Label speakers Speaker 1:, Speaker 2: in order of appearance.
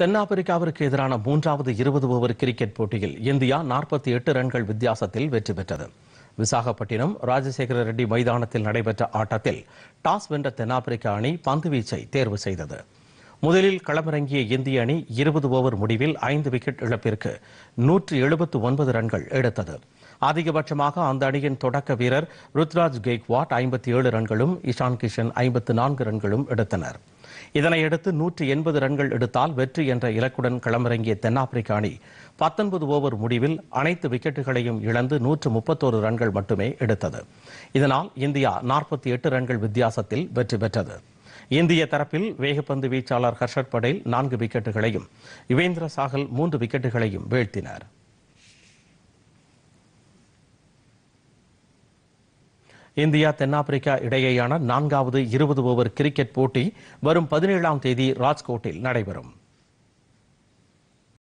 Speaker 1: தென்னாப்பிரிக்காவிற்கு எதிரான மூன்றாவது இருபது ஓவர் கிரிக்கெட் போட்டியில் இந்தியா நாற்பத்தி எட்டு ரன்கள் வித்தியாசத்தில் வெற்றி பெற்றது விசாகப்பட்டினம் ராஜசேகர ரெட்டி மைதானத்தில் நடைபெற்ற ஆட்டத்தில் டாஸ் வென்ற தென்னாப்பிரிக்க அணி பந்துவீச்சை தேர்வு செய்தது முதலில் களமிறங்கிய இந்திய அணி இருபது ஓவர் முடிவில் ஐந்து விக்கெட் இழப்பிற்கு நூற்றி எழுபத்து ஒன்பது ரன்கள் எடுத்தது அதிகபட்சமாக அந்த அணியின் தொடக்க வீரர் ருத்ராஜ் கெய்க்வாட் ஐம்பத்தி ஏழு ரன்களும் இஷான் கிஷன் ஐம்பத்து நான்கு ரன்களும் எடுத்தனர் இதனையடுத்து நூற்றி எண்பது ரன்கள் எடுத்தால் வெற்றி என்ற இலக்குடன் களமிறங்கிய தென்னாப்பிரிக்க அணி பத்தொன்பது ஓவர் முடிவில் அனைத்து விக்கெட்டுகளையும் இழந்து நூற்று முப்பத்தோரு ரன்கள் மட்டுமே எடுத்தது இதனால் இந்தியா நாற்பத்தி எட்டு ரன்கள் வித்தியாசத்தில் வெற்றி பெற்றது இந்திய தரப்பில் வேகப்பந்து வீச்சாளர் ஹர்ஷத் படேல் நான்கு விக்கெட்டுகளையும் யுவேந்திர சாகல் மூன்று விக்கெட்டுகளையும் வீழ்த்தினா் இந்தியா தென்னாப்பிரிக்கா இடையேயான நான்காவது இருபது ஓவர் கிரிக்கெட் போட்டி வரும் பதினேழாம் தேதி ராஜ்கோட்டில் நடைபெறும்